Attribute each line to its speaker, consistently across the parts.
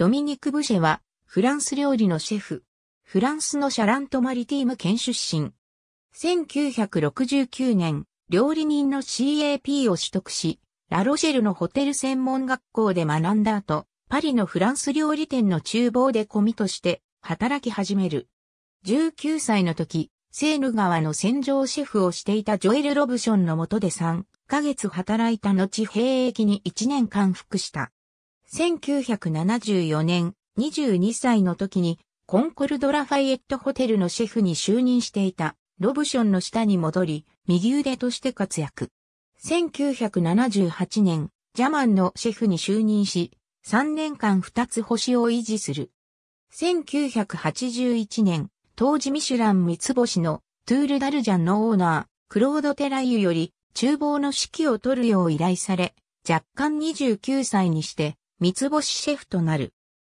Speaker 1: ドミニク・ブシェは、フランス料理のシェフ、フランスのシャラント・マリティーム県出身。1969年、料理人の CAP を取得し、ラロシェルのホテル専門学校で学んだ後、パリのフランス料理店の厨房でコミとして働き始める。19歳の時、セーヌ川の戦場シェフをしていたジョエル・ロブションの下で3ヶ月働いた後兵役に1年間服した。1974年22歳の時にコンコルド・ラファイエットホテルのシェフに就任していたロブションの下に戻り、右腕として活躍。1978年、ジャマンのシェフに就任し、3年間2つ星を維持する。1981年、当時ミシュラン三つ星のトゥール・ダルジャンのオーナー、クロード・テライユより厨房の指揮を取るよう依頼され、若干29歳にして三つ星シェフとなる。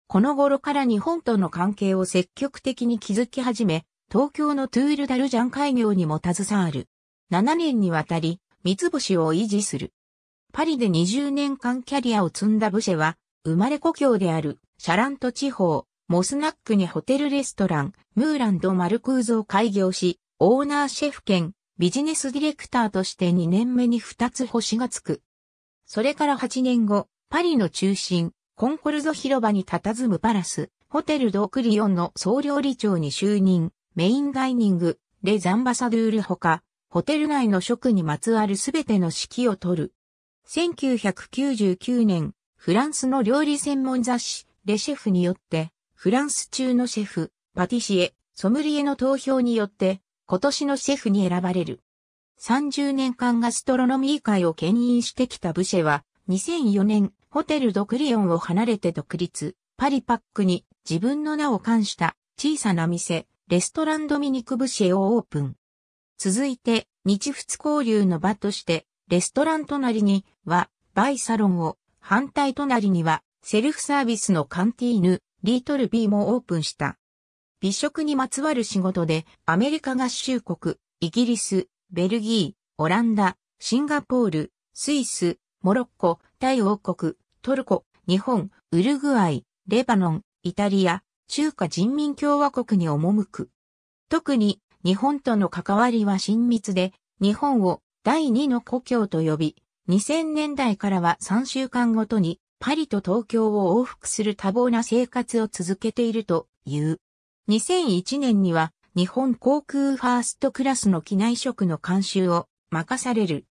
Speaker 1: この頃から日本との関係を積極的に築き始め、東京のトゥールダルジャン開業にも携わる。7年にわたり、三つ星を維持する。パリで20年間キャリアを積んだブシェは、生まれ故郷である、シャラント地方、モスナックにホテルレストラン、ムーランド・マルクーズを開業し、オーナーシェフ兼、ビジネスディレクターとして2年目に2つ星がつく。それから8年後、パリの中心、コンコルゾ広場に佇むパラス、ホテルド・クリオンの総料理長に就任、メインダイニング、レ・ザンバサドゥールほか、ホテル内の食にまつわるすべての指揮を取る。1999年、フランスの料理専門雑誌、レシェフによって、フランス中のシェフ、パティシエ、ソムリエの投票によって、今年のシェフに選ばれる。30年間ガストロノミー界を牽引してきたブシェは、2004年ホテル・ドクリオンを離れて独立、パリパックに自分の名を冠した小さな店、レストランドミニクブシェをオープン。続いて、日仏交流の場として、レストラン隣には、バイサロンを、反対隣には、セルフサービスのカンティーヌ、リートルビーもオープンした。美食にまつわる仕事で、アメリカ合衆国、イギリス、ベルギー、オランダ、シンガポール、スイス、モロッコ、タイ王国、トルコ、日本、ウルグアイ、レバノン、イタリア、中華人民共和国に赴く。特に日本との関わりは親密で、日本を第二の故郷と呼び、2000年代からは3週間ごとにパリと東京を往復する多忙な生活を続けているという。2001年には日本航空ファーストクラスの機内食の監修を任される。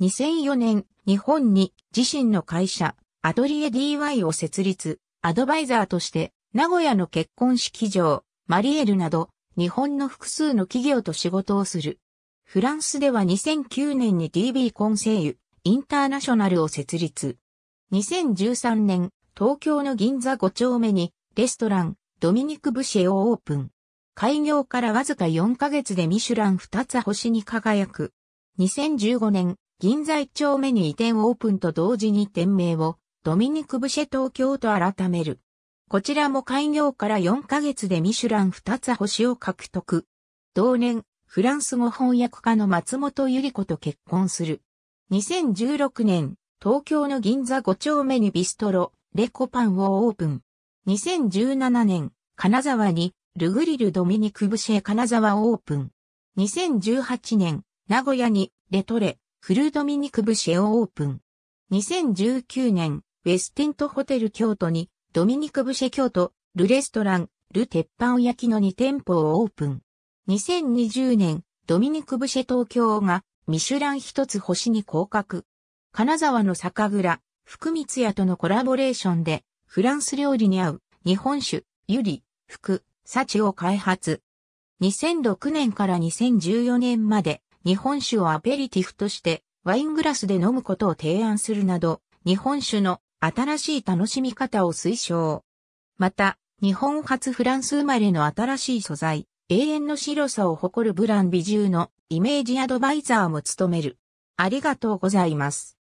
Speaker 1: 2004年、日本に自身の会社、アトリエ DY を設立、アドバイザーとして、名古屋の結婚式場、マリエルなど、日本の複数の企業と仕事をする。フランスでは2009年に DB コンセイユ、インターナショナルを設立。2013年、東京の銀座5丁目に、レストラン、ドミニク・ブシェをオープン。開業からわずか4ヶ月でミシュラン2つ星に輝く。2015年、銀座1丁目に移転オープンと同時に店名をドミニク・ブシェ東京と改める。こちらも開業から4ヶ月でミシュラン2つ星を獲得。同年、フランス語翻訳家の松本ゆり子と結婚する。2016年、東京の銀座5丁目にビストロ、レコパンをオープン。2017年、金沢に、ルグリル・ドミニク・ブシェ金沢オープン。2018年、名古屋に、レトレ、フル・ドミニク・ブシェをオープン。2019年、ウェステントホテル京都に、ドミニクブシェ京都、ルレストラン、ル鉄板焼きの2店舗をオープン。2020年、ドミニクブシェ東京が、ミシュラン一つ星に降格。金沢の酒蔵、福光屋とのコラボレーションで、フランス料理に合う、日本酒、ゆり、福、幸を開発。2006年から2014年まで、日本酒をアペリティフとして、ワイングラスで飲むことを提案するなど、日本酒の新しい楽しみ方を推奨。また、日本初フランス生まれの新しい素材、永遠の白さを誇るブラン美獣のイメージアドバイザーも務める。ありがとうございます。